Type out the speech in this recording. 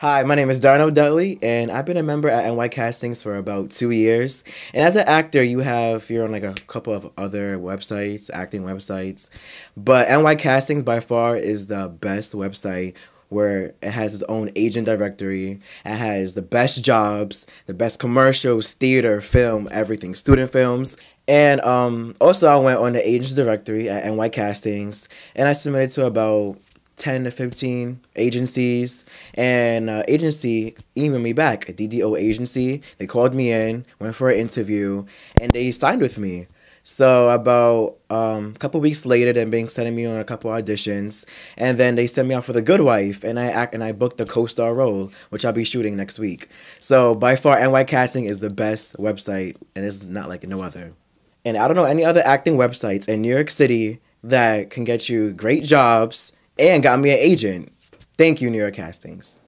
Hi, my name is Darno Dudley, and I've been a member at NY Castings for about two years. And as an actor, you have you're on like a couple of other websites, acting websites, but NY Castings by far is the best website where it has its own agent directory. It has the best jobs, the best commercials, theater, film, everything, student films. And um, also, I went on the agent directory at NY Castings, and I submitted to about 10 to 15 agencies and uh, agency emailed me back a ddo agency they called me in went for an interview and they signed with me so about um, a couple weeks later, they've been sending me on a couple auditions, and then they sent me out for The Good Wife, and I act and I booked the co-star role, which I'll be shooting next week. So by far, NY Casting is the best website, and it's not like no other. And I don't know any other acting websites in New York City that can get you great jobs and got me an agent. Thank you, New York Castings.